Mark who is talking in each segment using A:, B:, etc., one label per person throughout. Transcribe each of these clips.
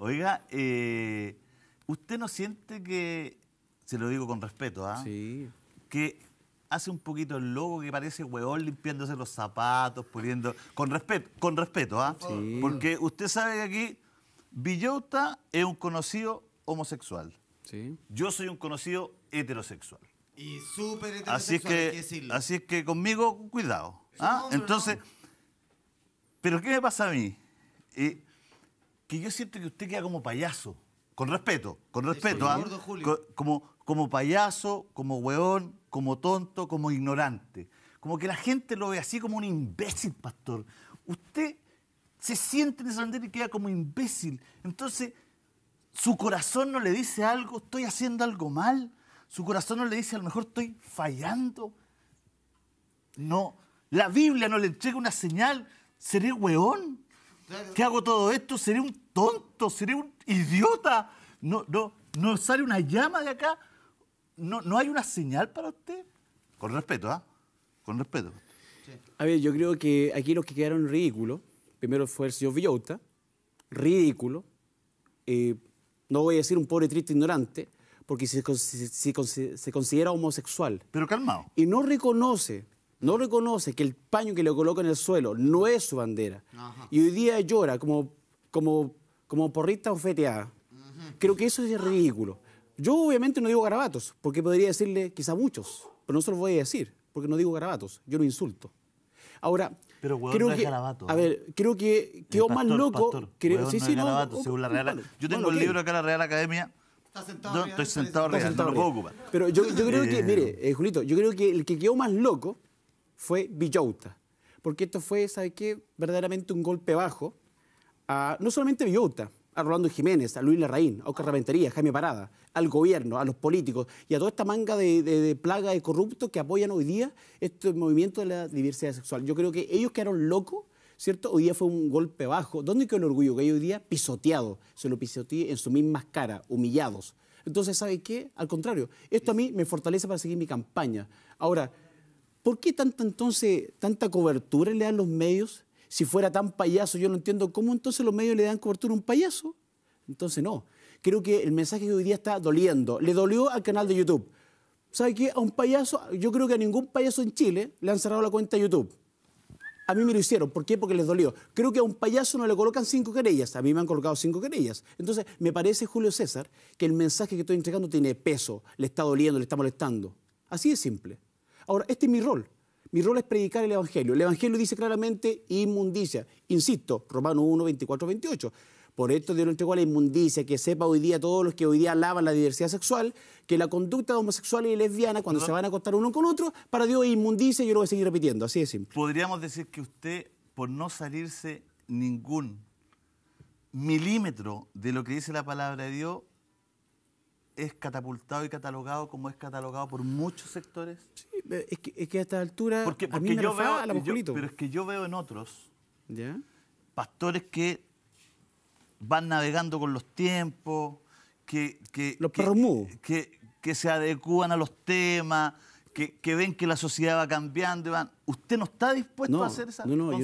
A: Oiga, eh, ¿usted no siente que, se lo digo con respeto, ¿ah? Sí. Que hace un poquito el lobo que parece hueón limpiándose los zapatos, poniendo. Con respeto, con respeto, ¿ah? Sí. Porque usted sabe que aquí Villota es un conocido homosexual. Sí. Yo soy un conocido heterosexual. Y súper heterosexual. Así es que, así es que conmigo, cuidado. ¿ah? Entonces, ¿pero qué me pasa a mí? Eh, que yo siento que usted queda como payaso. Con respeto, con respeto. ¿ah? como, como payaso, como weón, como tonto, como ignorante. Como que la gente lo ve así como un imbécil, pastor. Usted se siente en esa bandera y queda como imbécil. Entonces, su corazón no le dice algo, estoy haciendo algo mal. Su corazón no le dice, a lo mejor estoy fallando. No, la Biblia no le entrega una señal, seré weón. ¿Qué hago todo esto? ¿Seré un tonto? ¿Seré un idiota? ¿No, sale una llama de acá? ¿No,
B: hay una señal para usted? Con respeto, ¿ah? Con respeto. A ver, yo creo que aquí los que quedaron ridículos, primero fue el señor Villota, ridículo, eh, no voy a decir un pobre triste ignorante, porque se, se considera homosexual. Pero calmado. Y no reconoce no reconoce que el paño que le coloca en el suelo no es su bandera. Y hoy día llora como, como, como porrista ofeteada. Creo que eso es ridículo. Yo obviamente no digo garabatos, porque podría decirle quizá muchos, pero no se los voy a decir, porque no digo garabatos, yo no insulto. Ahora, pero creo que, garabato. A ¿eh? ver, creo que quedó más loco. sí, Yo tengo el libro acá
A: en la Real Academia.
B: Está sentado estoy
A: ¿eh? sentado lo puedo ocupar. Pero yo, yo creo que, eh. mire,
B: Julito, yo creo que el que quedó más loco fue Villauta, porque esto fue, ¿sabe qué? Verdaderamente un golpe bajo a no solamente a Villauta, a Rolando Jiménez, a Luis Larraín, a Oscar Raventería, a Jaime Parada, al gobierno, a los políticos y a toda esta manga de, de plaga de corruptos que apoyan hoy día este movimiento de la diversidad sexual. Yo creo que ellos quedaron locos, ¿cierto? Hoy día fue un golpe bajo. ¿Dónde quedó el orgullo? Que hoy día pisoteado, se lo pisoteé en su misma cara, humillados. Entonces, ¿sabe qué? Al contrario, esto a mí me fortalece para seguir mi campaña. Ahora, ¿Por qué tanta, entonces, tanta cobertura le dan los medios? Si fuera tan payaso, yo no entiendo cómo entonces los medios le dan cobertura a un payaso. Entonces no. Creo que el mensaje que hoy día está doliendo. Le dolió al canal de YouTube. ¿Sabe qué? A un payaso, yo creo que a ningún payaso en Chile le han cerrado la cuenta de YouTube. A mí me lo hicieron. ¿Por qué? Porque les dolió. Creo que a un payaso no le colocan cinco querellas. A mí me han colocado cinco querellas. Entonces, me parece, Julio César, que el mensaje que estoy entregando tiene peso. Le está doliendo, le está molestando. Así de simple. Ahora, este es mi rol. Mi rol es predicar el Evangelio. El Evangelio dice claramente inmundicia. Insisto, Romano 1, 24, 28. Por esto Dios no entregó a la inmundicia, que sepa hoy día todos los que hoy día alaban la diversidad sexual, que la conducta homosexual y lesbiana cuando se van a acostar uno con otro, para Dios es inmundicia y yo lo voy a seguir repitiendo, así de simple.
A: Podríamos decir que usted, por no salirse ningún milímetro de lo que dice la palabra de Dios, es catapultado y catalogado como es
B: catalogado por muchos sectores? Sí, eh, es que, a esta altura porque, yo veo, pues, Pero es
A: que yo veo en otros pastores que van navegando con los tiempos, que... que se adecúan a los temas, que, ven que la sociedad va cambiando y van... ¿Usted no está dispuesto a hacer esa no, no, no,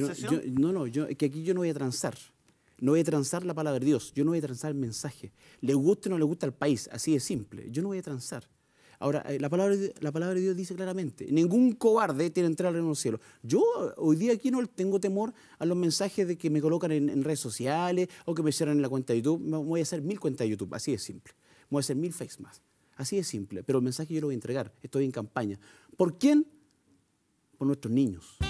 B: no, no, yo, es que aquí yo no voy a transar. No voy a transar la palabra de Dios, yo no voy a transar el mensaje. Le guste o no le gusta al país, así de simple. Yo no voy a transar. Ahora, eh, la palabra, la palabra de Dios dice claramente, ningún cobarde tiene entrar en reino cielo. Yo eh, hoy día aquí no tengo temor a los mensajes de que me colocan en, redes sociales o que me cierran en la cuenta de YouTube. voy a hacer mil cuentas de YouTube, así de simple. voy a hacer mil Face más. Así de simple. Pero el mensaje yo lo voy a entregar. Estoy en campaña. ¿Por quién? Por nuestros niños.